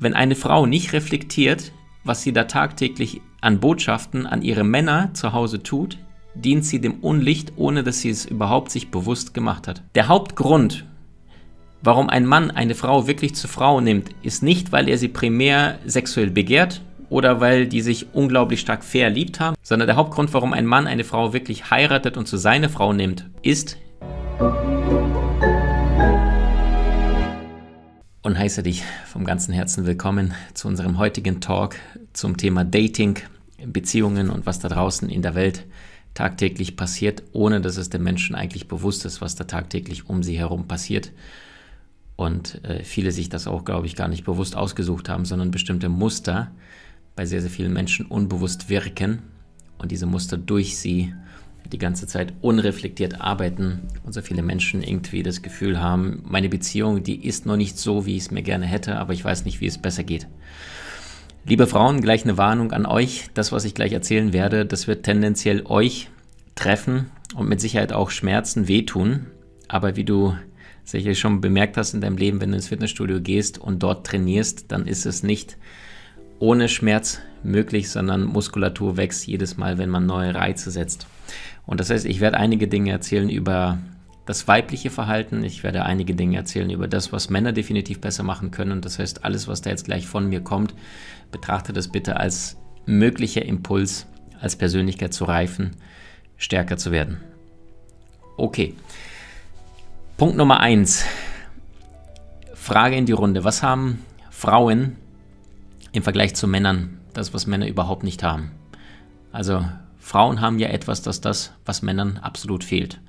wenn eine Frau nicht reflektiert, was sie da tagtäglich an Botschaften an ihre Männer zu Hause tut, dient sie dem Unlicht, ohne dass sie es überhaupt sich bewusst gemacht hat. Der Hauptgrund, warum ein Mann eine Frau wirklich zur Frau nimmt, ist nicht, weil er sie primär sexuell begehrt oder weil die sich unglaublich stark verliebt haben, sondern der Hauptgrund, warum ein Mann eine Frau wirklich heiratet und zu seiner Frau nimmt, ist und heiße dich vom ganzen Herzen willkommen zu unserem heutigen Talk zum Thema Dating, Beziehungen und was da draußen in der Welt tagtäglich passiert, ohne dass es den Menschen eigentlich bewusst ist, was da tagtäglich um sie herum passiert. Und äh, viele sich das auch, glaube ich, gar nicht bewusst ausgesucht haben, sondern bestimmte Muster bei sehr, sehr vielen Menschen unbewusst wirken und diese Muster durch sie die ganze Zeit unreflektiert arbeiten und so viele Menschen irgendwie das Gefühl haben, meine Beziehung, die ist noch nicht so, wie ich es mir gerne hätte, aber ich weiß nicht, wie es besser geht. Liebe Frauen, gleich eine Warnung an euch. Das, was ich gleich erzählen werde, das wird tendenziell euch treffen und mit Sicherheit auch Schmerzen wehtun. Aber wie du sicherlich schon bemerkt hast in deinem Leben, wenn du ins Fitnessstudio gehst und dort trainierst, dann ist es nicht ohne Schmerz möglich, sondern Muskulatur wächst jedes Mal, wenn man neue Reize setzt. Und das heißt, ich werde einige Dinge erzählen über das weibliche Verhalten, ich werde einige Dinge erzählen über das, was Männer definitiv besser machen können. Und das heißt, alles, was da jetzt gleich von mir kommt, betrachte das bitte als möglicher Impuls, als Persönlichkeit zu reifen, stärker zu werden. Okay. Punkt Nummer eins. Frage in die Runde. Was haben Frauen im Vergleich zu Männern, das, was Männer überhaupt nicht haben? Also Frauen haben ja etwas, das das, was Männern absolut fehlt.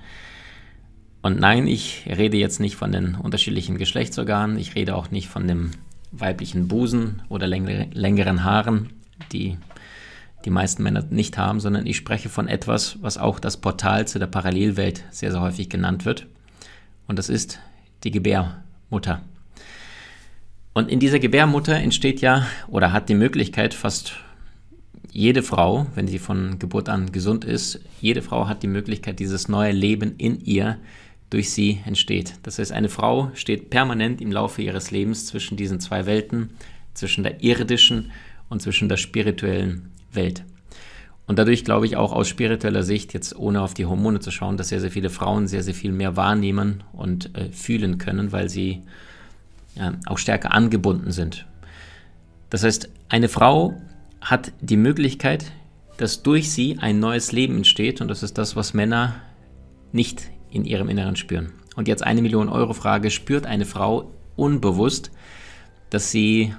Und nein, ich rede jetzt nicht von den unterschiedlichen Geschlechtsorganen, ich rede auch nicht von dem weiblichen Busen oder längeren Haaren, die die meisten Männer nicht haben, sondern ich spreche von etwas, was auch das Portal zu der Parallelwelt sehr, sehr häufig genannt wird. Und das ist die Gebärmutter. Und in dieser Gebärmutter entsteht ja oder hat die Möglichkeit, fast jede Frau, wenn sie von Geburt an gesund ist, jede Frau hat die Möglichkeit, dieses neue Leben in ihr durch sie entsteht. Das heißt, eine Frau steht permanent im Laufe ihres Lebens zwischen diesen zwei Welten, zwischen der irdischen und zwischen der spirituellen Welt. Und dadurch glaube ich auch aus spiritueller Sicht, jetzt ohne auf die Hormone zu schauen, dass sehr, sehr viele Frauen sehr, sehr viel mehr wahrnehmen und äh, fühlen können, weil sie ja, auch stärker angebunden sind. Das heißt, eine Frau hat die Möglichkeit, dass durch sie ein neues Leben entsteht und das ist das, was Männer nicht in ihrem Inneren spüren. Und jetzt eine Million Euro Frage, spürt eine Frau unbewusst, dass sie,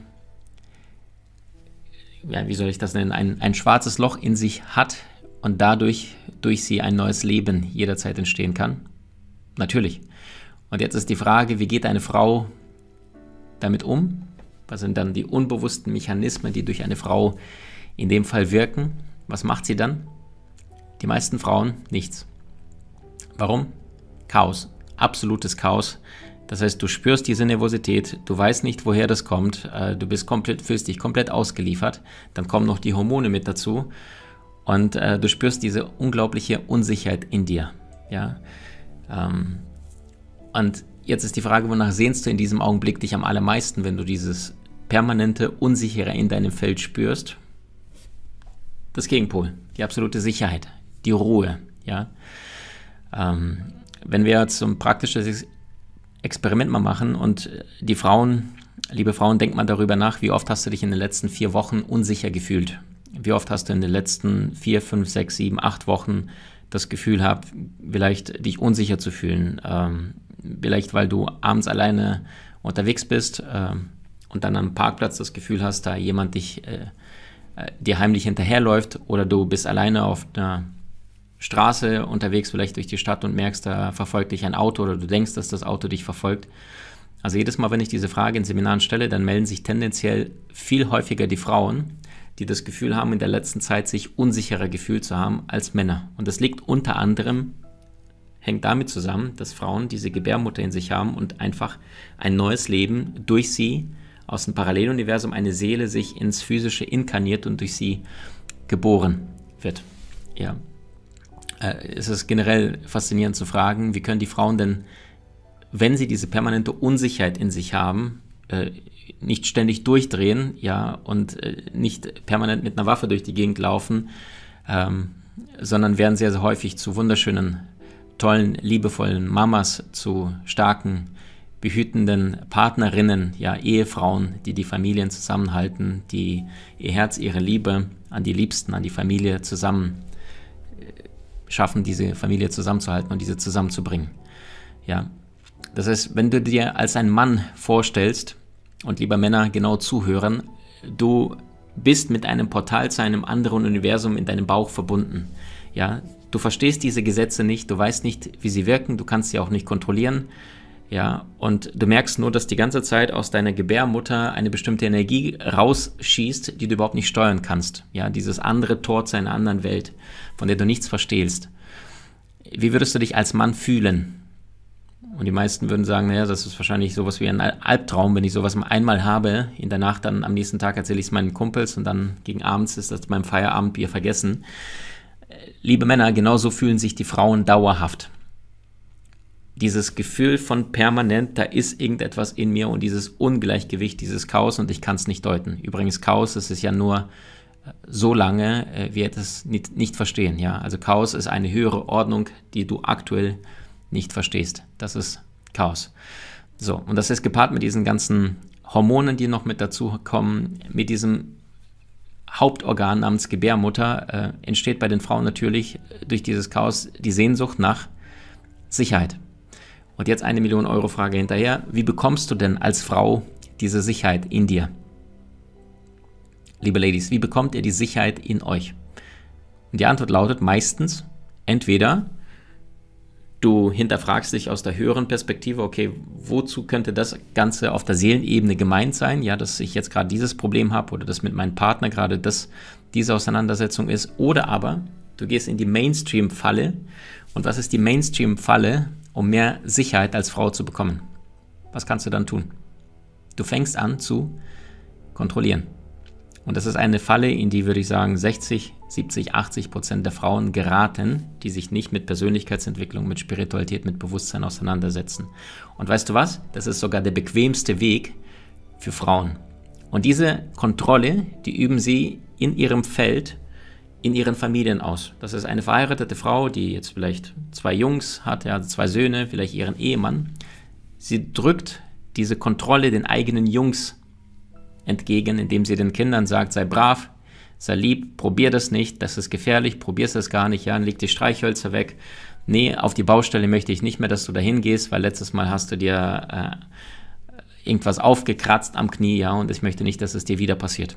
ja, wie soll ich das nennen, ein, ein schwarzes Loch in sich hat und dadurch durch sie ein neues Leben jederzeit entstehen kann? Natürlich. Und jetzt ist die Frage, wie geht eine Frau damit um? Was sind dann die unbewussten Mechanismen, die durch eine Frau in dem Fall wirken? Was macht sie dann? Die meisten Frauen nichts. Warum? Chaos. Absolutes Chaos. Das heißt, du spürst diese Nervosität, du weißt nicht, woher das kommt, äh, du bist komplett, fühlst dich komplett ausgeliefert, dann kommen noch die Hormone mit dazu und äh, du spürst diese unglaubliche Unsicherheit in dir. Ja? Ähm, und jetzt ist die Frage, wonach sehnst du in diesem Augenblick dich am allermeisten, wenn du dieses permanente Unsichere in deinem Feld spürst, das Gegenpol, die absolute Sicherheit, die Ruhe. Ja? Ähm, wenn wir jetzt so ein praktisches Experiment mal machen und die Frauen, liebe Frauen, denkt mal darüber nach, wie oft hast du dich in den letzten vier Wochen unsicher gefühlt? Wie oft hast du in den letzten vier, fünf, sechs, sieben, acht Wochen das Gefühl gehabt, vielleicht dich unsicher zu fühlen. Ähm, vielleicht, weil du abends alleine unterwegs bist, ähm, und dann am Parkplatz das Gefühl hast, da jemand dich, äh, äh, dir heimlich hinterherläuft oder du bist alleine auf einer Straße unterwegs, vielleicht durch die Stadt und merkst, da verfolgt dich ein Auto oder du denkst, dass das Auto dich verfolgt. Also jedes Mal, wenn ich diese Frage in Seminaren stelle, dann melden sich tendenziell viel häufiger die Frauen, die das Gefühl haben, in der letzten Zeit sich unsicherer gefühlt zu haben als Männer. Und das liegt unter anderem, hängt damit zusammen, dass Frauen diese Gebärmutter in sich haben und einfach ein neues Leben durch sie aus dem Paralleluniversum eine Seele sich ins Physische inkarniert und durch sie geboren wird. Ja. Äh, es ist generell faszinierend zu fragen, wie können die Frauen denn, wenn sie diese permanente Unsicherheit in sich haben, äh, nicht ständig durchdrehen, ja, und äh, nicht permanent mit einer Waffe durch die Gegend laufen, ähm, sondern werden sehr, sehr häufig zu wunderschönen, tollen, liebevollen Mamas, zu starken behütenden Partnerinnen, ja, Ehefrauen, die die Familien zusammenhalten, die ihr Herz, ihre Liebe an die Liebsten, an die Familie zusammen äh, schaffen, diese Familie zusammenzuhalten und diese zusammenzubringen. Ja. Das heißt, wenn du dir als ein Mann vorstellst, und lieber Männer genau zuhören, du bist mit einem Portal zu einem anderen Universum in deinem Bauch verbunden. Ja, du verstehst diese Gesetze nicht, du weißt nicht, wie sie wirken, du kannst sie auch nicht kontrollieren ja, und du merkst nur, dass die ganze Zeit aus deiner Gebärmutter eine bestimmte Energie rausschießt, die du überhaupt nicht steuern kannst. Ja, dieses andere Tor zu einer anderen Welt, von der du nichts verstehst. Wie würdest du dich als Mann fühlen? Und die meisten würden sagen, naja, das ist wahrscheinlich sowas wie ein Albtraum, wenn ich sowas einmal habe, in der Nacht, dann am nächsten Tag erzähle ich es meinen Kumpels und dann gegen abends ist das mein Feierabendbier vergessen. Äh, liebe Männer, genauso fühlen sich die Frauen dauerhaft dieses Gefühl von permanent, da ist irgendetwas in mir und dieses Ungleichgewicht, dieses Chaos und ich kann es nicht deuten. Übrigens, Chaos das ist ja nur äh, so lange, äh, wir das nicht, nicht verstehen. Ja? Also Chaos ist eine höhere Ordnung, die du aktuell nicht verstehst. Das ist Chaos. So, und das ist gepaart mit diesen ganzen Hormonen, die noch mit dazu kommen, mit diesem Hauptorgan namens Gebärmutter, äh, entsteht bei den Frauen natürlich äh, durch dieses Chaos die Sehnsucht nach Sicherheit. Und jetzt eine Million Euro Frage hinterher. Wie bekommst du denn als Frau diese Sicherheit in dir? Liebe Ladies, wie bekommt ihr die Sicherheit in euch? Und die Antwort lautet meistens entweder du hinterfragst dich aus der höheren Perspektive, okay, wozu könnte das Ganze auf der Seelenebene gemeint sein? Ja, dass ich jetzt gerade dieses Problem habe oder dass mit meinem Partner gerade das, diese Auseinandersetzung ist. Oder aber du gehst in die Mainstream-Falle. Und was ist die Mainstream-Falle? um mehr Sicherheit als Frau zu bekommen. Was kannst du dann tun? Du fängst an zu kontrollieren. Und das ist eine Falle, in die würde ich sagen 60, 70, 80 Prozent der Frauen geraten, die sich nicht mit Persönlichkeitsentwicklung, mit Spiritualität, mit Bewusstsein auseinandersetzen. Und weißt du was? Das ist sogar der bequemste Weg für Frauen. Und diese Kontrolle, die üben sie in ihrem Feld in ihren Familien aus. Das ist eine verheiratete Frau, die jetzt vielleicht zwei Jungs hat, ja, also zwei Söhne, vielleicht ihren Ehemann. Sie drückt diese Kontrolle den eigenen Jungs entgegen, indem sie den Kindern sagt, sei brav, sei lieb, probier das nicht, das ist gefährlich, probierst das gar nicht, ja, leg die Streichhölzer weg. Nee, auf die Baustelle möchte ich nicht mehr, dass du dahin gehst, weil letztes Mal hast du dir äh, irgendwas aufgekratzt am Knie, ja, und ich möchte nicht, dass es dir wieder passiert.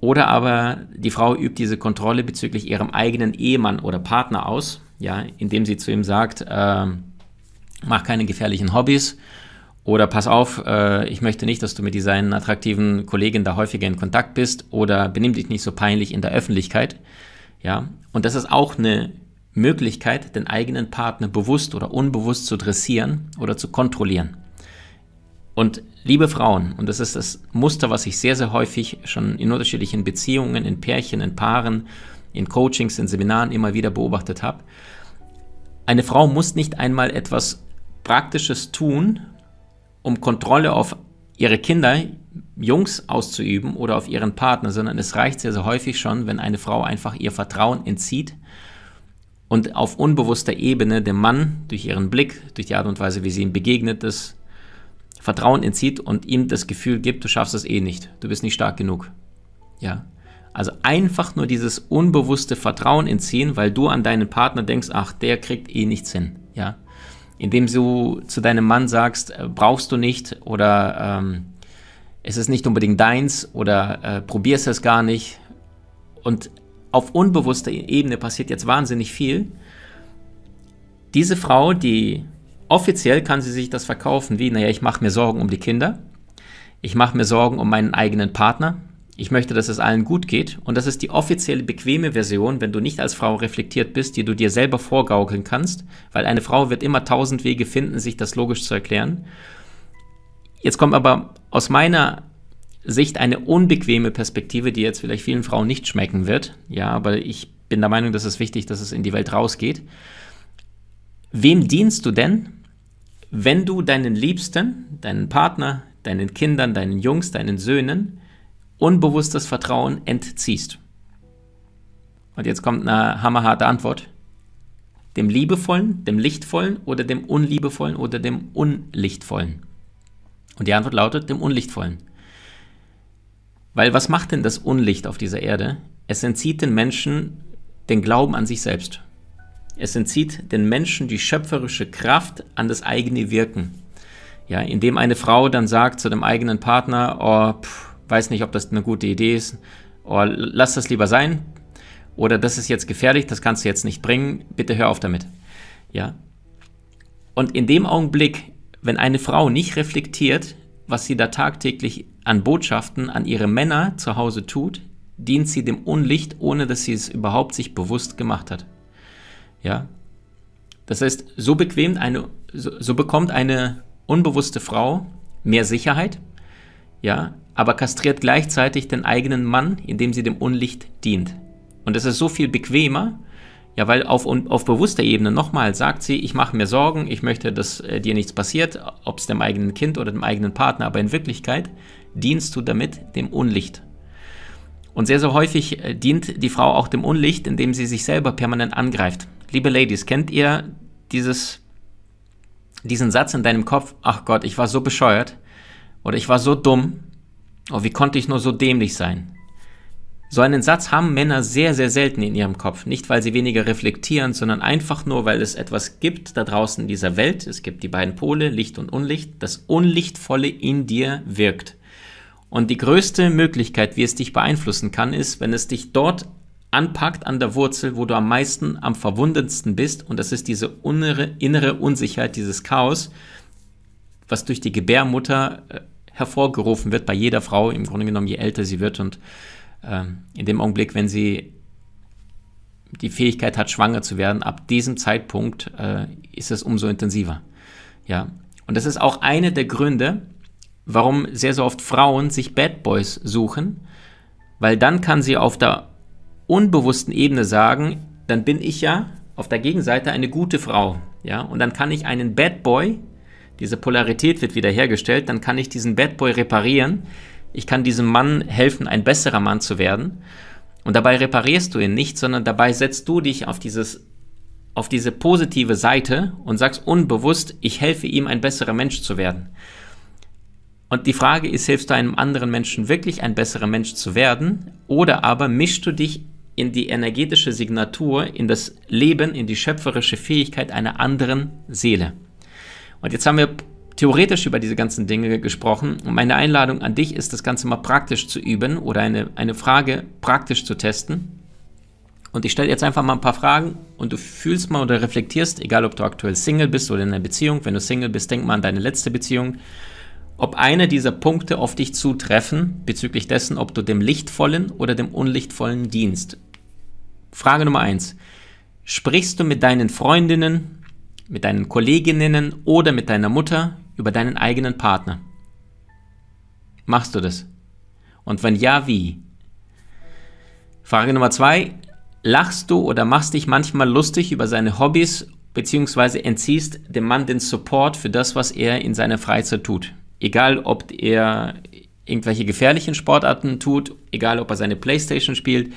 Oder aber die Frau übt diese Kontrolle bezüglich ihrem eigenen Ehemann oder Partner aus, ja, indem sie zu ihm sagt, äh, mach keine gefährlichen Hobbys oder pass auf, äh, ich möchte nicht, dass du mit deinen attraktiven Kollegen da häufiger in Kontakt bist oder benimm dich nicht so peinlich in der Öffentlichkeit. Ja, und das ist auch eine Möglichkeit, den eigenen Partner bewusst oder unbewusst zu dressieren oder zu kontrollieren. Und liebe Frauen, und das ist das Muster, was ich sehr, sehr häufig schon in unterschiedlichen Beziehungen, in Pärchen, in Paaren, in Coachings, in Seminaren immer wieder beobachtet habe, eine Frau muss nicht einmal etwas Praktisches tun, um Kontrolle auf ihre Kinder, Jungs auszuüben oder auf ihren Partner, sondern es reicht sehr, sehr häufig schon, wenn eine Frau einfach ihr Vertrauen entzieht und auf unbewusster Ebene dem Mann durch ihren Blick, durch die Art und Weise, wie sie ihm begegnet ist, Vertrauen entzieht und ihm das Gefühl gibt, du schaffst es eh nicht, du bist nicht stark genug. Ja. Also einfach nur dieses unbewusste Vertrauen entziehen, weil du an deinen Partner denkst, ach, der kriegt eh nichts hin. Ja. Indem du zu deinem Mann sagst, äh, brauchst du nicht oder ähm, es ist nicht unbedingt deins oder äh, probierst es gar nicht. Und auf unbewusster Ebene passiert jetzt wahnsinnig viel. Diese Frau, die offiziell kann sie sich das verkaufen wie, naja, ich mache mir Sorgen um die Kinder, ich mache mir Sorgen um meinen eigenen Partner, ich möchte, dass es allen gut geht. Und das ist die offizielle bequeme Version, wenn du nicht als Frau reflektiert bist, die du dir selber vorgaukeln kannst, weil eine Frau wird immer tausend Wege finden, sich das logisch zu erklären. Jetzt kommt aber aus meiner Sicht eine unbequeme Perspektive, die jetzt vielleicht vielen Frauen nicht schmecken wird. Ja, aber ich bin der Meinung, dass es wichtig, dass es in die Welt rausgeht. Wem dienst du denn, wenn du deinen Liebsten, deinen Partner, deinen Kindern, deinen Jungs, deinen Söhnen unbewusstes Vertrauen entziehst. Und jetzt kommt eine hammerharte Antwort. Dem liebevollen, dem lichtvollen oder dem unliebevollen oder dem unlichtvollen. Und die Antwort lautet dem unlichtvollen. Weil was macht denn das Unlicht auf dieser Erde? Es entzieht den Menschen den Glauben an sich selbst. Es entzieht den Menschen die schöpferische Kraft an das eigene Wirken. Ja, indem eine Frau dann sagt zu dem eigenen Partner, oh, pff, weiß nicht, ob das eine gute Idee ist, oh, lass das lieber sein, oder das ist jetzt gefährlich, das kannst du jetzt nicht bringen, bitte hör auf damit. Ja? Und in dem Augenblick, wenn eine Frau nicht reflektiert, was sie da tagtäglich an Botschaften an ihre Männer zu Hause tut, dient sie dem Unlicht, ohne dass sie es überhaupt sich bewusst gemacht hat. Ja? Das heißt, so, bequem eine, so, so bekommt eine unbewusste Frau mehr Sicherheit, ja, aber kastriert gleichzeitig den eigenen Mann, indem sie dem Unlicht dient. Und das ist so viel bequemer, ja, weil auf, auf bewusster Ebene nochmal sagt sie, ich mache mir Sorgen, ich möchte, dass äh, dir nichts passiert, ob es dem eigenen Kind oder dem eigenen Partner, aber in Wirklichkeit dienst du damit dem Unlicht. Und sehr, sehr häufig äh, dient die Frau auch dem Unlicht, indem sie sich selber permanent angreift. Liebe Ladies, kennt ihr dieses, diesen Satz in deinem Kopf? Ach Gott, ich war so bescheuert. Oder ich war so dumm. Oh, wie konnte ich nur so dämlich sein? So einen Satz haben Männer sehr, sehr selten in ihrem Kopf. Nicht, weil sie weniger reflektieren, sondern einfach nur, weil es etwas gibt da draußen in dieser Welt. Es gibt die beiden Pole, Licht und Unlicht. Das Unlichtvolle in dir wirkt. Und die größte Möglichkeit, wie es dich beeinflussen kann, ist, wenn es dich dort anpackt an der Wurzel, wo du am meisten, am verwundendsten bist. Und das ist diese innere, innere Unsicherheit, dieses Chaos, was durch die Gebärmutter äh, hervorgerufen wird bei jeder Frau, im Grunde genommen, je älter sie wird. Und äh, in dem Augenblick, wenn sie die Fähigkeit hat, schwanger zu werden, ab diesem Zeitpunkt äh, ist es umso intensiver. Ja. Und das ist auch einer der Gründe, warum sehr, sehr oft Frauen sich Bad Boys suchen, weil dann kann sie auf der unbewussten Ebene sagen, dann bin ich ja auf der Gegenseite eine gute Frau. Ja? Und dann kann ich einen Bad Boy, diese Polarität wird wieder hergestellt, dann kann ich diesen Bad Boy reparieren. Ich kann diesem Mann helfen, ein besserer Mann zu werden. Und dabei reparierst du ihn nicht, sondern dabei setzt du dich auf, dieses, auf diese positive Seite und sagst unbewusst, ich helfe ihm, ein besserer Mensch zu werden. Und die Frage ist, hilfst du einem anderen Menschen wirklich ein besserer Mensch zu werden oder aber mischst du dich in die energetische Signatur, in das Leben, in die schöpferische Fähigkeit einer anderen Seele. Und jetzt haben wir theoretisch über diese ganzen Dinge gesprochen. Und meine Einladung an dich ist, das Ganze mal praktisch zu üben oder eine, eine Frage praktisch zu testen. Und ich stelle jetzt einfach mal ein paar Fragen und du fühlst mal oder reflektierst, egal ob du aktuell Single bist oder in einer Beziehung. Wenn du Single bist, denk mal an deine letzte Beziehung. Ob einer dieser Punkte auf dich zutreffen bezüglich dessen, ob du dem lichtvollen oder dem unlichtvollen dienst. Frage Nummer eins. Sprichst du mit deinen Freundinnen, mit deinen Kolleginnen oder mit deiner Mutter über deinen eigenen Partner? Machst du das? Und wenn ja, wie? Frage Nummer zwei. Lachst du oder machst dich manchmal lustig über seine Hobbys beziehungsweise entziehst dem Mann den Support für das, was er in seiner Freizeit tut? Egal, ob er irgendwelche gefährlichen Sportarten tut, egal, ob er seine Playstation spielt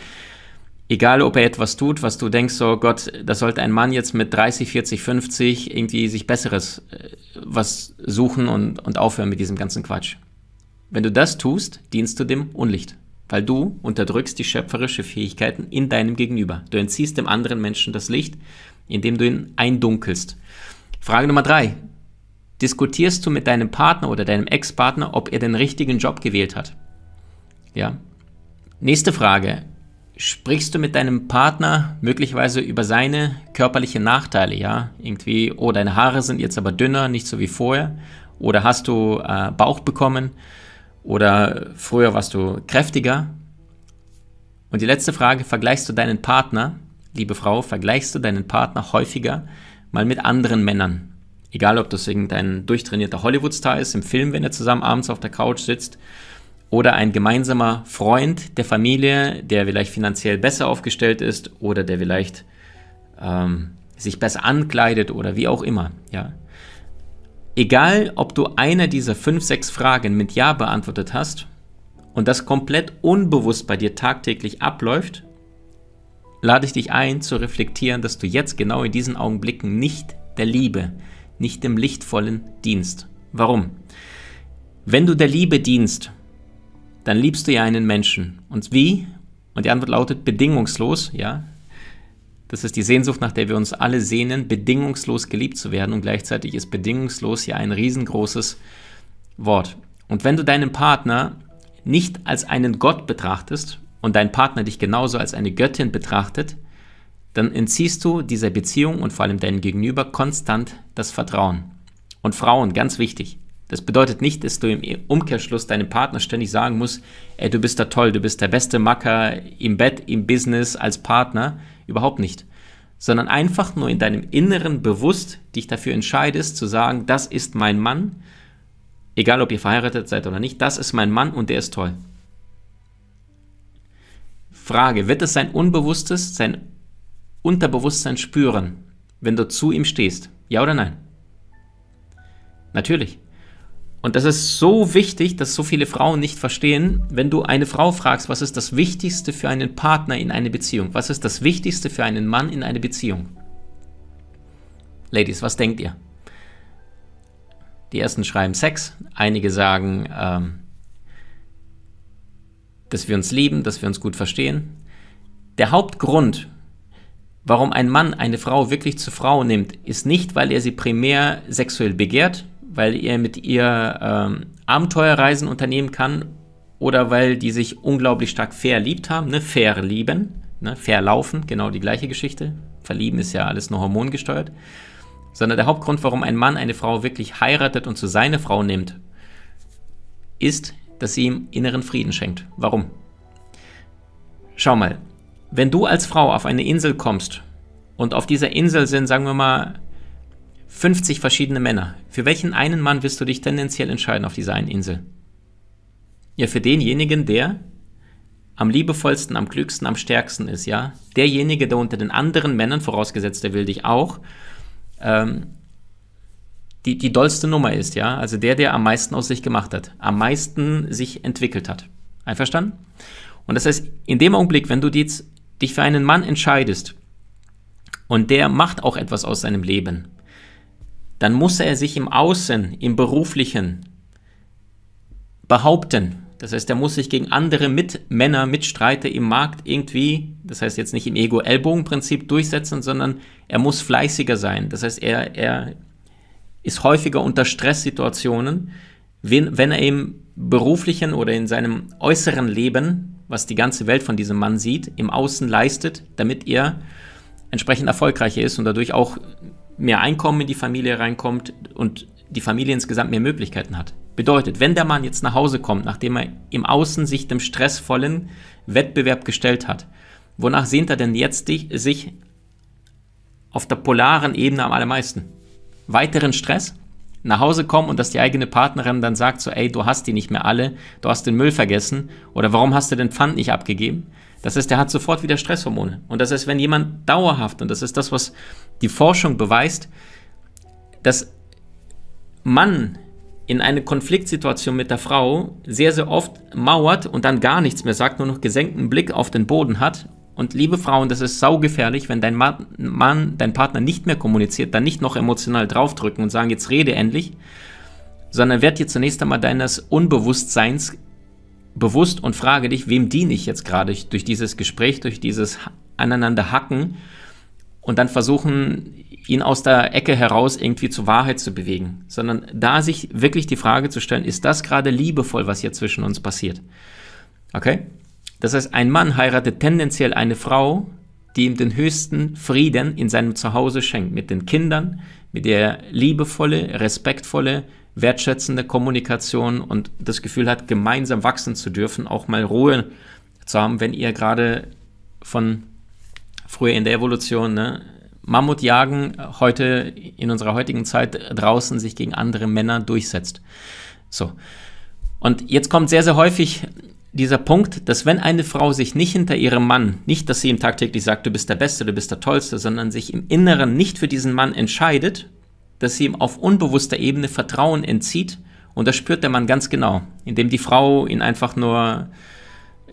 egal ob er etwas tut, was du denkst, so oh Gott, das sollte ein Mann jetzt mit 30, 40, 50 irgendwie sich Besseres äh, was suchen und, und aufhören mit diesem ganzen Quatsch. Wenn du das tust, dienst du dem Unlicht, weil du unterdrückst die schöpferische Fähigkeiten in deinem Gegenüber. Du entziehst dem anderen Menschen das Licht, indem du ihn eindunkelst. Frage Nummer drei. Diskutierst du mit deinem Partner oder deinem Ex-Partner, ob er den richtigen Job gewählt hat? Ja. Nächste Frage sprichst du mit deinem Partner möglicherweise über seine körperlichen Nachteile, ja? Irgendwie, oh, deine Haare sind jetzt aber dünner, nicht so wie vorher. Oder hast du äh, Bauch bekommen? Oder früher warst du kräftiger? Und die letzte Frage, vergleichst du deinen Partner, liebe Frau, vergleichst du deinen Partner häufiger mal mit anderen Männern? Egal, ob das irgendein durchtrainierter Hollywood-Star ist, im Film, wenn er zusammen abends auf der Couch sitzt oder ein gemeinsamer Freund der Familie, der vielleicht finanziell besser aufgestellt ist oder der vielleicht ähm, sich besser ankleidet oder wie auch immer. Ja. Egal, ob du eine dieser fünf, sechs Fragen mit Ja beantwortet hast und das komplett unbewusst bei dir tagtäglich abläuft, lade ich dich ein zu reflektieren, dass du jetzt genau in diesen Augenblicken nicht der Liebe, nicht dem lichtvollen dienst. Warum? Wenn du der Liebe dienst, dann liebst du ja einen Menschen. Und wie? Und die Antwort lautet bedingungslos, ja. Das ist die Sehnsucht, nach der wir uns alle sehnen, bedingungslos geliebt zu werden. Und gleichzeitig ist bedingungslos ja ein riesengroßes Wort. Und wenn du deinen Partner nicht als einen Gott betrachtest und dein Partner dich genauso als eine Göttin betrachtet, dann entziehst du dieser Beziehung und vor allem deinem Gegenüber konstant das Vertrauen. Und Frauen, ganz wichtig, das bedeutet nicht, dass du im Umkehrschluss deinem Partner ständig sagen musst, ey, du bist da toll, du bist der beste Macker im Bett, im Business, als Partner. Überhaupt nicht. Sondern einfach nur in deinem Inneren bewusst dich dafür entscheidest, zu sagen, das ist mein Mann. Egal, ob ihr verheiratet seid oder nicht, das ist mein Mann und der ist toll. Frage, wird es sein Unbewusstes, sein Unterbewusstsein spüren, wenn du zu ihm stehst? Ja oder nein? Natürlich. Und das ist so wichtig, dass so viele Frauen nicht verstehen, wenn du eine Frau fragst, was ist das Wichtigste für einen Partner in eine Beziehung? Was ist das Wichtigste für einen Mann in eine Beziehung? Ladies, was denkt ihr? Die ersten schreiben Sex, einige sagen, ähm, dass wir uns lieben, dass wir uns gut verstehen. Der Hauptgrund, warum ein Mann eine Frau wirklich zur Frau nimmt, ist nicht, weil er sie primär sexuell begehrt, weil er mit ihr ähm, Abenteuerreisen unternehmen kann oder weil die sich unglaublich stark verliebt haben, ne? verlieben, ne? verlaufen, genau die gleiche Geschichte. Verlieben ist ja alles nur hormongesteuert. Sondern der Hauptgrund, warum ein Mann eine Frau wirklich heiratet und zu seiner Frau nimmt, ist, dass sie ihm inneren Frieden schenkt. Warum? Schau mal, wenn du als Frau auf eine Insel kommst und auf dieser Insel sind, sagen wir mal, 50 verschiedene Männer. Für welchen einen Mann wirst du dich tendenziell entscheiden auf dieser einen Insel? Ja, für denjenigen, der am liebevollsten, am klügsten, am stärksten ist, ja. Derjenige, der unter den anderen Männern, vorausgesetzt, der will dich auch, ähm, die, die dollste Nummer ist, ja. Also der, der am meisten aus sich gemacht hat, am meisten sich entwickelt hat. Einverstanden? Und das heißt, in dem Augenblick, wenn du dich für einen Mann entscheidest und der macht auch etwas aus seinem Leben, dann muss er sich im Außen, im Beruflichen behaupten. Das heißt, er muss sich gegen andere Mitmänner, Mitstreiter im Markt irgendwie, das heißt jetzt nicht im Ego-Ellbogen-Prinzip durchsetzen, sondern er muss fleißiger sein. Das heißt, er, er ist häufiger unter Stresssituationen, wenn, wenn er im beruflichen oder in seinem äußeren Leben, was die ganze Welt von diesem Mann sieht, im Außen leistet, damit er entsprechend erfolgreich ist und dadurch auch mehr Einkommen in die Familie reinkommt und die Familie insgesamt mehr Möglichkeiten hat. Bedeutet, wenn der Mann jetzt nach Hause kommt, nachdem er im Außen sich dem stressvollen Wettbewerb gestellt hat, wonach sehnt er denn jetzt sich auf der polaren Ebene am allermeisten? Weiteren Stress? Nach Hause kommen und dass die eigene Partnerin dann sagt so, ey, du hast die nicht mehr alle, du hast den Müll vergessen oder warum hast du den Pfand nicht abgegeben? Das ist, der hat sofort wieder Stresshormone. Und das ist, wenn jemand dauerhaft, und das ist das, was die Forschung beweist, dass Mann in eine Konfliktsituation mit der Frau sehr, sehr oft mauert und dann gar nichts mehr sagt, nur noch gesenkten Blick auf den Boden hat. Und liebe Frauen, das ist saugefährlich, wenn dein Mann, dein Partner nicht mehr kommuniziert, dann nicht noch emotional draufdrücken und sagen, jetzt rede endlich, sondern wird dir zunächst einmal deines Unbewusstseins bewusst und frage dich, wem diene ich jetzt gerade durch dieses Gespräch, durch dieses Aneinanderhacken und dann versuchen, ihn aus der Ecke heraus irgendwie zur Wahrheit zu bewegen, sondern da sich wirklich die Frage zu stellen, ist das gerade liebevoll, was hier zwischen uns passiert? Okay? Das heißt, ein Mann heiratet tendenziell eine Frau, die ihm den höchsten Frieden in seinem Zuhause schenkt, mit den Kindern, mit der liebevolle, respektvolle, wertschätzende Kommunikation und das Gefühl hat, gemeinsam wachsen zu dürfen, auch mal Ruhe zu haben, wenn ihr gerade von früher in der Evolution, ne, Mammut jagen, heute in unserer heutigen Zeit draußen sich gegen andere Männer durchsetzt. So. Und jetzt kommt sehr, sehr häufig dieser Punkt, dass wenn eine Frau sich nicht hinter ihrem Mann, nicht, dass sie ihm tagtäglich sagt, du bist der Beste, du bist der Tollste, sondern sich im Inneren nicht für diesen Mann entscheidet, dass sie ihm auf unbewusster Ebene Vertrauen entzieht. Und das spürt der Mann ganz genau, indem die Frau ihn einfach nur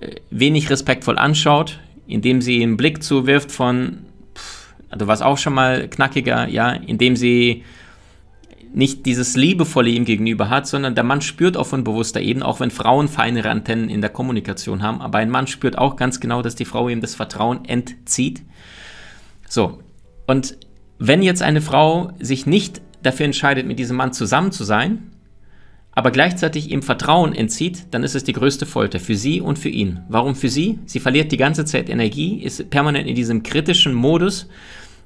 äh, wenig respektvoll anschaut, indem sie ihm einen Blick zuwirft von, pff, du warst auch schon mal knackiger, ja, indem sie nicht dieses Liebevolle ihm gegenüber hat, sondern der Mann spürt auf unbewusster Ebene, auch wenn Frauen feinere Antennen in der Kommunikation haben, aber ein Mann spürt auch ganz genau, dass die Frau ihm das Vertrauen entzieht. So, und wenn jetzt eine Frau sich nicht dafür entscheidet, mit diesem Mann zusammen zu sein, aber gleichzeitig ihm Vertrauen entzieht, dann ist es die größte Folter für sie und für ihn. Warum für sie? Sie verliert die ganze Zeit Energie, ist permanent in diesem kritischen Modus,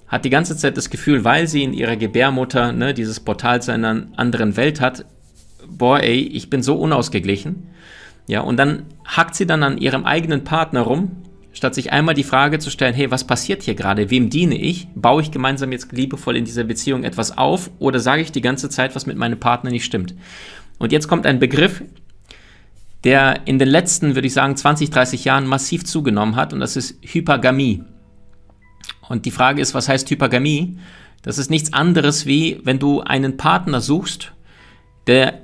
hat die ganze Zeit das Gefühl, weil sie in ihrer Gebärmutter ne, dieses Portal zu einer anderen Welt hat, boah ey, ich bin so unausgeglichen. Ja, und dann hackt sie dann an ihrem eigenen Partner rum, Statt sich einmal die Frage zu stellen, hey, was passiert hier gerade? Wem diene ich? Baue ich gemeinsam jetzt liebevoll in dieser Beziehung etwas auf oder sage ich die ganze Zeit, was mit meinem Partner nicht stimmt? Und jetzt kommt ein Begriff, der in den letzten, würde ich sagen, 20, 30 Jahren massiv zugenommen hat und das ist Hypergamie. Und die Frage ist, was heißt Hypergamie? Das ist nichts anderes wie, wenn du einen Partner suchst, der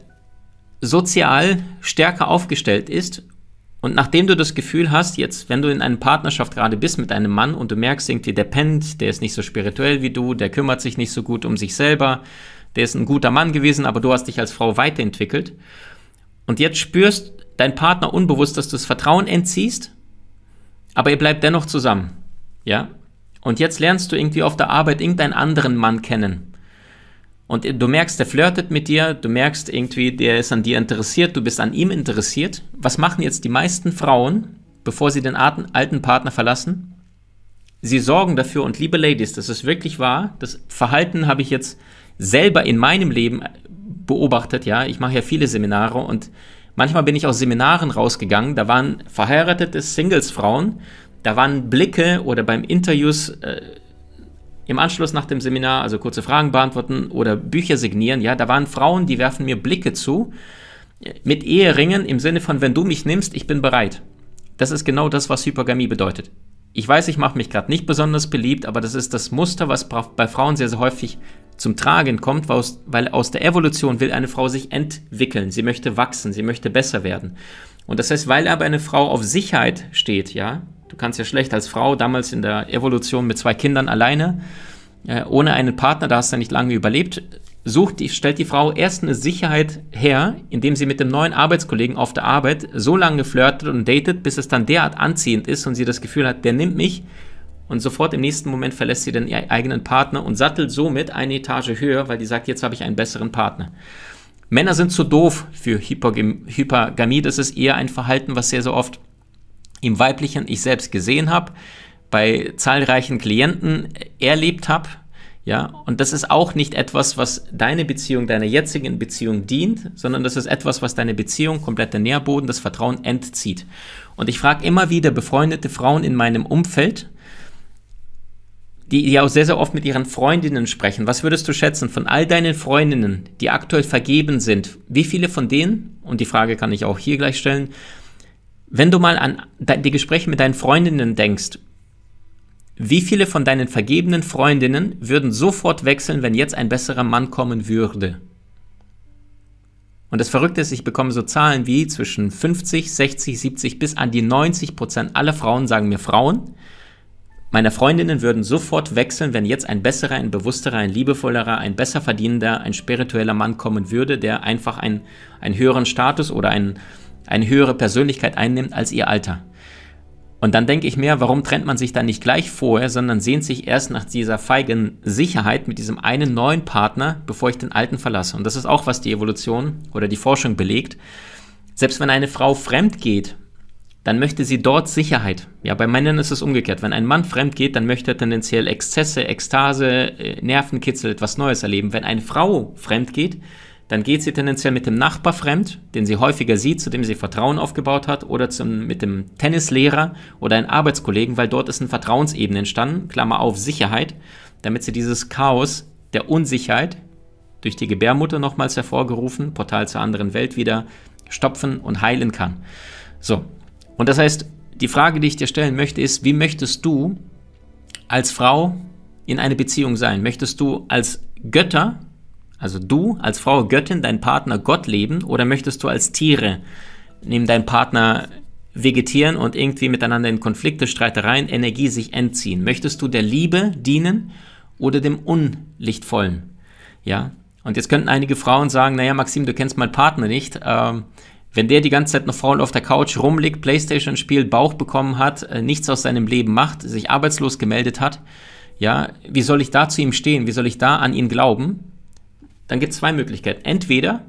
sozial stärker aufgestellt ist und nachdem du das Gefühl hast, jetzt, wenn du in einer Partnerschaft gerade bist mit einem Mann und du merkst irgendwie, der pennt, der ist nicht so spirituell wie du, der kümmert sich nicht so gut um sich selber, der ist ein guter Mann gewesen, aber du hast dich als Frau weiterentwickelt. Und jetzt spürst dein Partner unbewusst, dass du das Vertrauen entziehst, aber ihr bleibt dennoch zusammen. Ja? Und jetzt lernst du irgendwie auf der Arbeit irgendeinen anderen Mann kennen und du merkst, der flirtet mit dir, du merkst irgendwie, der ist an dir interessiert, du bist an ihm interessiert. Was machen jetzt die meisten Frauen, bevor sie den alten Partner verlassen? Sie sorgen dafür und liebe Ladies, das ist wirklich wahr. Das Verhalten habe ich jetzt selber in meinem Leben beobachtet, ja. Ich mache ja viele Seminare und manchmal bin ich aus Seminaren rausgegangen, da waren verheiratete Singles Frauen, da waren Blicke oder beim Interviews äh, im Anschluss nach dem Seminar, also kurze Fragen beantworten oder Bücher signieren, ja, da waren Frauen, die werfen mir Blicke zu, mit Eheringen im Sinne von, wenn du mich nimmst, ich bin bereit. Das ist genau das, was Hypergamie bedeutet. Ich weiß, ich mache mich gerade nicht besonders beliebt, aber das ist das Muster, was bei Frauen sehr, sehr häufig zum Tragen kommt, weil aus der Evolution will eine Frau sich entwickeln, sie möchte wachsen, sie möchte besser werden. Und das heißt, weil aber eine Frau auf Sicherheit steht, ja, Du kannst ja schlecht als Frau damals in der Evolution mit zwei Kindern alleine, äh, ohne einen Partner, da hast du ja nicht lange überlebt, sucht die, stellt die Frau erst eine Sicherheit her, indem sie mit dem neuen Arbeitskollegen auf der Arbeit so lange flirtet und datet, bis es dann derart anziehend ist und sie das Gefühl hat, der nimmt mich. Und sofort im nächsten Moment verlässt sie den eigenen Partner und sattelt somit eine Etage höher, weil die sagt, jetzt habe ich einen besseren Partner. Männer sind zu doof für Hypergamie. Das ist eher ein Verhalten, was sehr, sehr oft im weiblichen ich selbst gesehen habe, bei zahlreichen Klienten erlebt habe. Ja, und das ist auch nicht etwas, was deine Beziehung, deiner jetzigen Beziehung dient, sondern das ist etwas, was deine Beziehung, kompletter Nährboden, das Vertrauen entzieht. Und ich frage immer wieder befreundete Frauen in meinem Umfeld, die, die auch sehr, sehr oft mit ihren Freundinnen sprechen. Was würdest du schätzen von all deinen Freundinnen, die aktuell vergeben sind? Wie viele von denen, und die Frage kann ich auch hier gleich stellen, wenn du mal an die Gespräche mit deinen Freundinnen denkst, wie viele von deinen vergebenen Freundinnen würden sofort wechseln, wenn jetzt ein besserer Mann kommen würde? Und das Verrückte ist, ich bekomme so Zahlen wie zwischen 50, 60, 70 bis an die 90 Prozent aller Frauen sagen mir Frauen, meine Freundinnen würden sofort wechseln, wenn jetzt ein besserer, ein bewussterer, ein liebevollerer, ein besser verdienender, ein spiritueller Mann kommen würde, der einfach einen, einen höheren Status oder einen, eine höhere Persönlichkeit einnimmt als ihr Alter. Und dann denke ich mir, warum trennt man sich dann nicht gleich vorher, sondern sehnt sich erst nach dieser feigen Sicherheit mit diesem einen neuen Partner, bevor ich den alten verlasse. Und das ist auch, was die Evolution oder die Forschung belegt. Selbst wenn eine Frau fremd geht, dann möchte sie dort Sicherheit. Ja, bei Männern ist es umgekehrt. Wenn ein Mann fremd geht, dann möchte er tendenziell Exzesse, Ekstase, äh, Nervenkitzel, etwas Neues erleben. Wenn eine Frau fremd geht, dann geht sie tendenziell mit dem Nachbar fremd, den sie häufiger sieht, zu dem sie Vertrauen aufgebaut hat, oder zum, mit dem Tennislehrer oder einem Arbeitskollegen, weil dort ist ein Vertrauensebene entstanden, Klammer auf Sicherheit, damit sie dieses Chaos der Unsicherheit durch die Gebärmutter nochmals hervorgerufen, Portal zur anderen Welt wieder stopfen und heilen kann. So, und das heißt, die Frage, die ich dir stellen möchte, ist, wie möchtest du als Frau in eine Beziehung sein? Möchtest du als Götter also du als Frau Göttin, dein Partner Gott leben oder möchtest du als Tiere neben deinem Partner vegetieren und irgendwie miteinander in Konflikte, Streitereien, Energie sich entziehen? Möchtest du der Liebe dienen oder dem Unlichtvollen? Ja, und jetzt könnten einige Frauen sagen, naja, Maxim, du kennst meinen Partner nicht. Ähm, wenn der die ganze Zeit noch faul auf der Couch rumliegt, Playstation spielt, Bauch bekommen hat, äh, nichts aus seinem Leben macht, sich arbeitslos gemeldet hat, ja, wie soll ich da zu ihm stehen? Wie soll ich da an ihn glauben? dann gibt es zwei Möglichkeiten. Entweder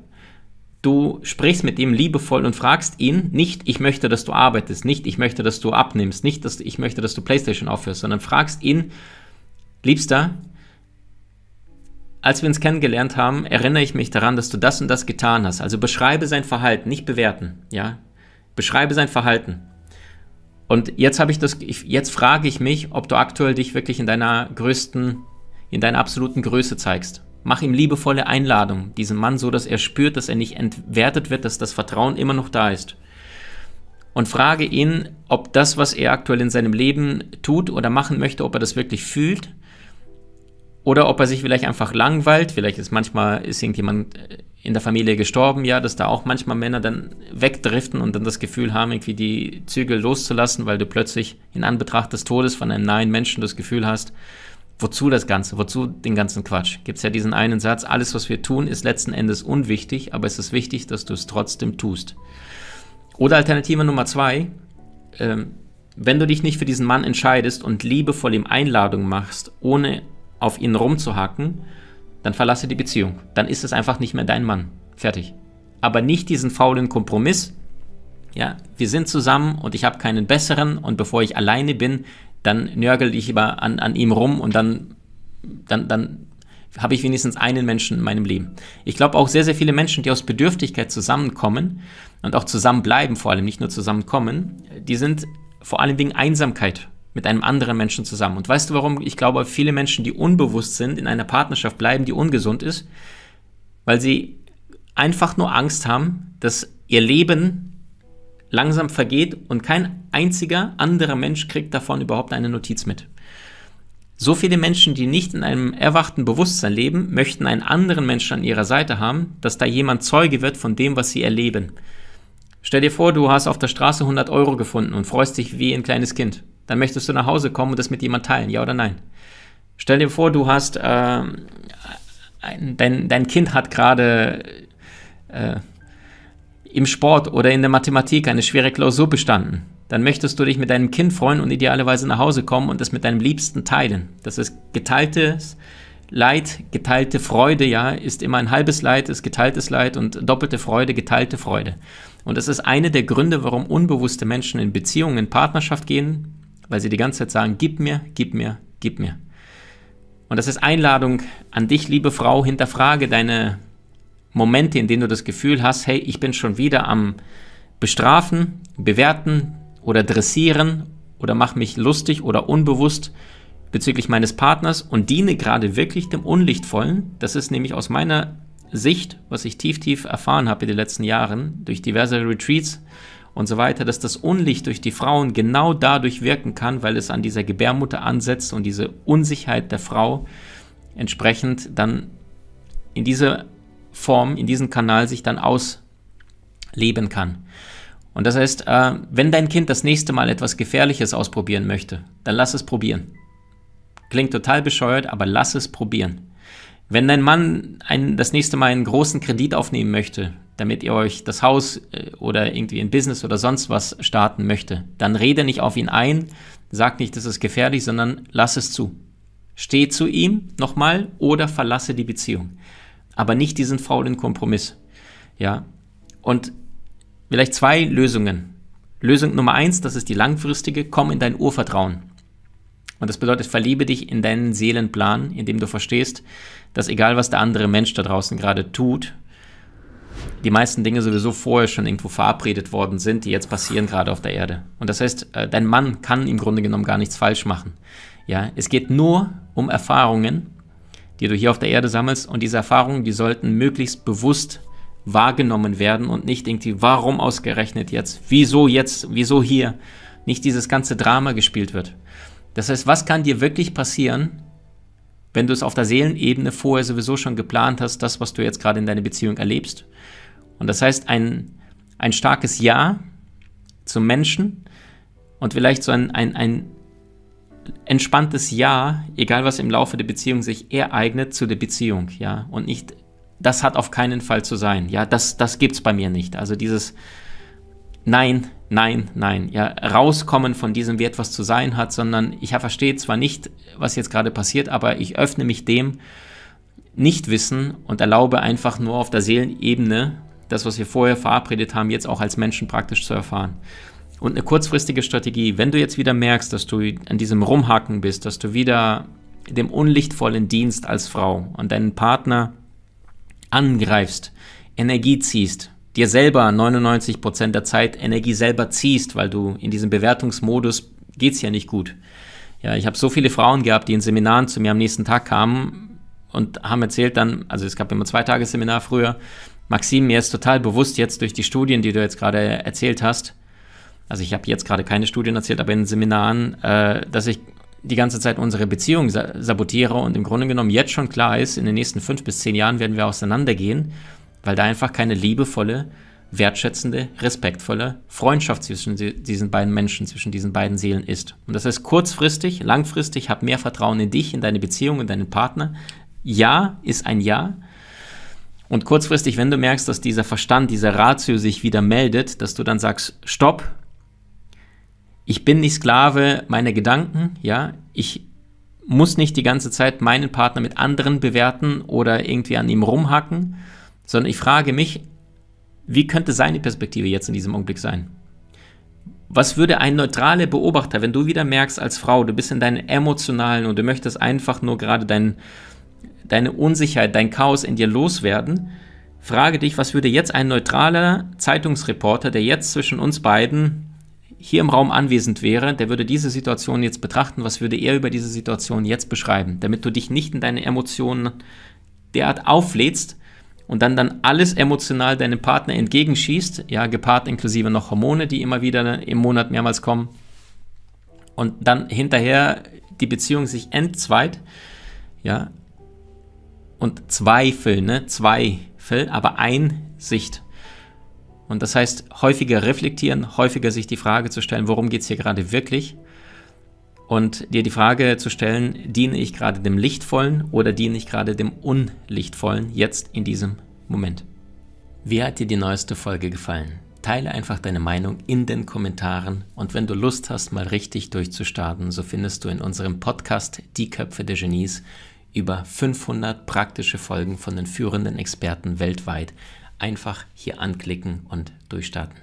du sprichst mit ihm liebevoll und fragst ihn nicht, ich möchte, dass du arbeitest, nicht, ich möchte, dass du abnimmst, nicht, dass ich möchte, dass du Playstation aufhörst, sondern fragst ihn, Liebster, als wir uns kennengelernt haben, erinnere ich mich daran, dass du das und das getan hast. Also beschreibe sein Verhalten, nicht bewerten, ja? Beschreibe sein Verhalten. Und jetzt habe ich das jetzt frage ich mich, ob du aktuell dich wirklich in deiner größten in deiner absoluten Größe zeigst. Mach ihm liebevolle Einladung, diesen Mann, so dass er spürt, dass er nicht entwertet wird, dass das Vertrauen immer noch da ist. Und frage ihn, ob das, was er aktuell in seinem Leben tut oder machen möchte, ob er das wirklich fühlt oder ob er sich vielleicht einfach langweilt. Vielleicht ist manchmal ist irgendjemand äh, in der Familie gestorben, ja, dass da auch manchmal Männer dann wegdriften und dann das Gefühl haben, irgendwie die Zügel loszulassen, weil du plötzlich in Anbetracht des Todes von einem nahen Menschen das Gefühl hast, wozu das Ganze? Wozu den ganzen Quatsch? Gibt es ja diesen einen Satz, alles, was wir tun, ist letzten Endes unwichtig, aber es ist wichtig, dass du es trotzdem tust. Oder Alternative Nummer zwei, ähm, wenn du dich nicht für diesen Mann entscheidest und liebevoll ihm Einladung machst, ohne auf ihn rumzuhacken, dann verlasse die Beziehung. Dann ist es einfach nicht mehr dein Mann. Fertig. Aber nicht diesen faulen Kompromiss. Ja, wir sind zusammen und ich habe keinen besseren und bevor ich alleine bin, dann nörgel ich immer an, an ihm rum und dann, dann, dann habe ich wenigstens einen Menschen in meinem Leben. Ich glaube auch sehr, sehr viele Menschen, die aus Bedürftigkeit zusammenkommen und auch zusammenbleiben, vor allem nicht nur zusammenkommen, die sind vor allem wegen Einsamkeit mit einem anderen Menschen zusammen. Und weißt du warum? Ich glaube, viele Menschen, die unbewusst sind, in einer Partnerschaft bleiben, die ungesund ist, weil sie einfach nur Angst haben, dass ihr Leben langsam vergeht und kein einziger anderer Mensch kriegt davon überhaupt eine Notiz mit. So viele Menschen, die nicht in einem erwachten Bewusstsein leben, möchten einen anderen Menschen an ihrer Seite haben, dass da jemand Zeuge wird von dem, was sie erleben. Stell dir vor, du hast auf der Straße 100 Euro gefunden und freust dich wie ein kleines Kind. Dann möchtest du nach Hause kommen und das mit jemand teilen, ja oder nein? Stell dir vor, du hast, äh, ein, dein, dein Kind hat gerade äh, im Sport oder in der Mathematik eine schwere Klausur bestanden, dann möchtest du dich mit deinem Kind freuen und idealerweise nach Hause kommen und das mit deinem Liebsten teilen. Das ist geteiltes Leid, geteilte Freude, ja, ist immer ein halbes Leid, ist geteiltes Leid und doppelte Freude, geteilte Freude. Und das ist eine der Gründe, warum unbewusste Menschen in Beziehungen, in Partnerschaft gehen, weil sie die ganze Zeit sagen, gib mir, gib mir, gib mir. Und das ist Einladung an dich, liebe Frau, hinterfrage deine Momente, in denen du das Gefühl hast, hey, ich bin schon wieder am Bestrafen, Bewerten oder Dressieren oder mache mich lustig oder unbewusst bezüglich meines Partners und diene gerade wirklich dem Unlichtvollen. Das ist nämlich aus meiner Sicht, was ich tief, tief erfahren habe in den letzten Jahren durch diverse Retreats und so weiter, dass das Unlicht durch die Frauen genau dadurch wirken kann, weil es an dieser Gebärmutter ansetzt und diese Unsicherheit der Frau entsprechend dann in diese Form in diesem Kanal sich dann ausleben kann. Und das heißt, äh, wenn dein Kind das nächste Mal etwas Gefährliches ausprobieren möchte, dann lass es probieren. Klingt total bescheuert, aber lass es probieren. Wenn dein Mann ein, das nächste Mal einen großen Kredit aufnehmen möchte, damit ihr euch das Haus äh, oder irgendwie ein Business oder sonst was starten möchte, dann rede nicht auf ihn ein, sag nicht, das ist gefährlich, sondern lass es zu. Steh zu ihm nochmal oder verlasse die Beziehung aber nicht diesen faulen Kompromiss. Ja. Und vielleicht zwei Lösungen. Lösung Nummer eins, das ist die langfristige, komm in dein Urvertrauen. Und das bedeutet, verliebe dich in deinen Seelenplan, indem du verstehst, dass egal was der andere Mensch da draußen gerade tut, die meisten Dinge sowieso vorher schon irgendwo verabredet worden sind, die jetzt passieren gerade auf der Erde. Und das heißt, äh, dein Mann kann im Grunde genommen gar nichts falsch machen. Ja, es geht nur um Erfahrungen, die du hier auf der Erde sammelst. Und diese Erfahrungen, die sollten möglichst bewusst wahrgenommen werden und nicht irgendwie, warum ausgerechnet jetzt, wieso jetzt, wieso hier, nicht dieses ganze Drama gespielt wird. Das heißt, was kann dir wirklich passieren, wenn du es auf der Seelenebene vorher sowieso schon geplant hast, das, was du jetzt gerade in deiner Beziehung erlebst? Und das heißt, ein, ein starkes Ja zum Menschen und vielleicht so ein, ein, ein entspanntes Ja, egal was im Laufe der Beziehung sich ereignet zu der Beziehung, ja, und nicht, das hat auf keinen Fall zu sein, ja, das, das es bei mir nicht. Also dieses Nein, nein, nein, ja, rauskommen von diesem, Wert, was zu sein hat, sondern ich verstehe zwar nicht, was jetzt gerade passiert, aber ich öffne mich dem Nichtwissen und erlaube einfach nur auf der Seelenebene, das, was wir vorher verabredet haben, jetzt auch als Menschen praktisch zu erfahren. Und eine kurzfristige Strategie, wenn du jetzt wieder merkst, dass du an diesem Rumhacken bist, dass du wieder dem unlichtvollen Dienst als Frau und deinen Partner angreifst, Energie ziehst, dir selber 99% der Zeit Energie selber ziehst, weil du in diesem Bewertungsmodus geht es ja nicht gut. Ja, ich habe so viele Frauen gehabt, die in Seminaren zu mir am nächsten Tag kamen und haben erzählt dann, also es gab immer zwei Tage Seminar früher, Maxim, mir ist total bewusst jetzt durch die Studien, die du jetzt gerade erzählt hast, also ich habe jetzt gerade keine Studien erzählt, aber in Seminaren, äh, dass ich die ganze Zeit unsere Beziehung sabotiere und im Grunde genommen jetzt schon klar ist, in den nächsten fünf bis zehn Jahren werden wir auseinandergehen, weil da einfach keine liebevolle, wertschätzende, respektvolle Freundschaft zwischen diesen beiden Menschen, zwischen diesen beiden Seelen ist. Und das heißt, kurzfristig, langfristig, hab mehr Vertrauen in dich, in deine Beziehung, in deinen Partner. Ja ist ein Ja. Und kurzfristig, wenn du merkst, dass dieser Verstand, dieser Ratio sich wieder meldet, dass du dann sagst, stopp, ich bin nicht Sklave meiner Gedanken, ja, ich muss nicht die ganze Zeit meinen Partner mit anderen bewerten oder irgendwie an ihm rumhacken, sondern ich frage mich, wie könnte seine Perspektive jetzt in diesem Augenblick sein? Was würde ein neutraler Beobachter, wenn du wieder merkst als Frau, du bist in deinen emotionalen und du möchtest einfach nur gerade dein, deine Unsicherheit, dein Chaos in dir loswerden, frage dich, was würde jetzt ein neutraler Zeitungsreporter, der jetzt zwischen uns beiden hier im Raum anwesend wäre, der würde diese Situation jetzt betrachten, was würde er über diese Situation jetzt beschreiben, damit du dich nicht in deine Emotionen derart auflädst und dann dann alles emotional deinem Partner entgegenschießt, ja, gepaart inklusive noch Hormone, die immer wieder im Monat mehrmals kommen und dann hinterher die Beziehung sich entzweit, ja, und Zweifel, ne, Zweifel, aber Einsicht und das heißt, häufiger reflektieren, häufiger sich die Frage zu stellen, worum geht es hier gerade wirklich? Und dir die Frage zu stellen, diene ich gerade dem Lichtvollen oder diene ich gerade dem Unlichtvollen jetzt in diesem Moment? Wie hat dir die neueste Folge gefallen? Teile einfach deine Meinung in den Kommentaren und wenn du Lust hast, mal richtig durchzustarten, so findest du in unserem Podcast Die Köpfe der Genies über 500 praktische Folgen von den führenden Experten weltweit einfach hier anklicken und durchstarten.